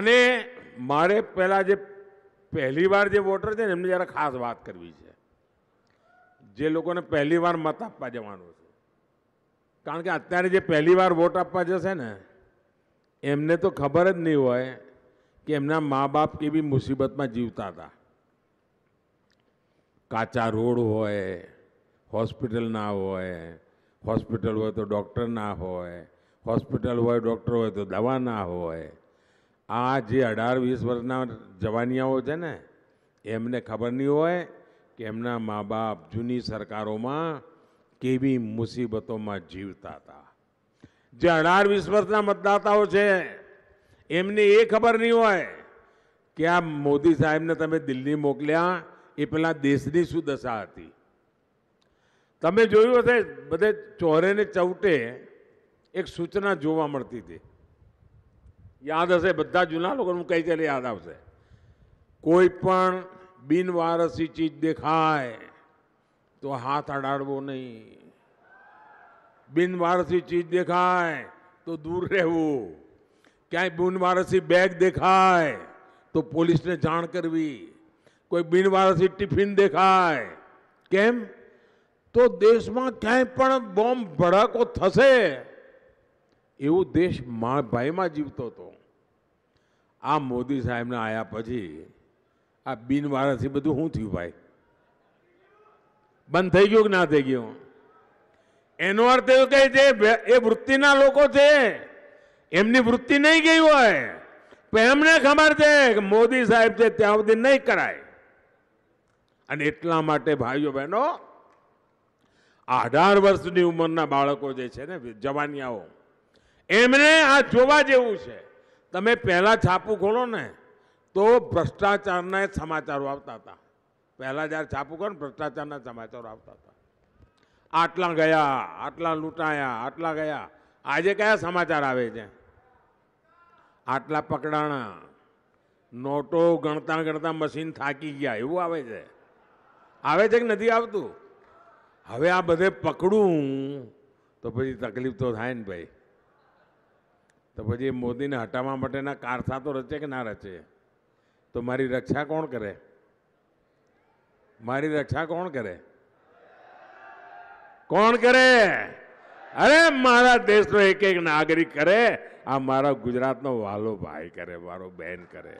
અને મારે પહેલાં જે પહેલી વાર જે વોટર છે ને એમને જરા ખાસ વાત કરવી છે જે લોકોને પહેલી વાર મત આપવા જવાનું છે કારણ કે અત્યારે જે પહેલી વાર વોટ આપવા જશે ને એમને તો ખબર જ નહીં હોય કે એમના મા બાપ કેવી મુસીબતમાં જીવતા હતા કાચા રોડ હોય હોસ્પિટલ ના હોય હોસ્પિટલ હોય તો ડૉક્ટર ના હોય હોસ્પિટલ હોય ડૉક્ટર હોય તો દવા ના હોય આ જે અઢાર વીસ વર્ષના જવાનિયાઓ છે ને એમને ખબર નહીં હોય કે એમના મા બાપ જૂની સરકારોમાં કેવી મુસીબતોમાં જીવતા હતા જે અઢાર વીસ વર્ષના મતદાતાઓ છે એમને એ ખબર નહીં હોય કે આ મોદી સાહેબને તમે દિલ્હી મોકલ્યા એ પેલા દેશની શું દશા હતી તમે જોયું હશે બધે ચોરે ને ચૌટે એક સૂચના જોવા મળતી હતી યાદ હશે બધા જૂના લોકોનું કહી ત્યારે યાદ આવશે કોઈ પણ બિનવારસી ચીજ દેખાય તો હાથ અડાડવો નહીં બિનવારસી ચીજ દેખાય તો દૂર રહેવું ક્યાંય બિનવારસી બેગ દેખાય તો પોલીસને જાણ કરવી કોઈ બિનવારસી ટિફિન દેખાય કેમ તો દેશમાં ક્યાંય પણ બોમ્બ ભડાકો થશે એવું દેશ ભાઈમાં જીવતો હતો આ મોદી સાહેબના આવ્યા પછી આ બિનવારસથી બધું શું થયું ભાઈ બંધ થઈ ગયું કે ના થઈ ગયું એનો અર્થ એવો કહે છે એ વૃત્તિના લોકો છે એમની વૃત્તિ નહીં ગઈ હોય તો એમને ખબર છે કે મોદી સાહેબ છે ત્યાં સુધી નહીં કરાય અને એટલા માટે ભાઈઓ બહેનો અઢાર વર્ષની ઉંમરના બાળકો જે છે ને જવાનિયાઓ એમને આ જોવા જેવું છે તમે પેલા છાપું ખોલો ને તો ભ્રષ્ટાચાર ના સમાચાર આવતા હતા પેલા જાર છાપું ખોલન ભ્રષ્ટાચાર ના સમાચાર આવતા હતા આટલા ગયા આટલા લૂંટાયા આટલા ગયા આજે કેવા સમાચાર આવે છે આટલા પકડાણા નોટો ગણતા ગણતા મશીન થાકી ગયા એવું આવે છે આવે છે કે નદી આવતું હવે આ બધે પકડું તો ભઈ તકલીફ તો થાય ને ભાઈ તો પછી મોદીને હટાવવા માટેના કારસા તો રચે કે ના રચે તો મારી રક્ષા કોણ કરે મારી રક્ષા કોણ કરે કોણ કરે અરે મારા દેશનો એક એક નાગરિક કરે આ મારા ગુજરાતનો વાલો ભાઈ કરે મારો બહેન કરે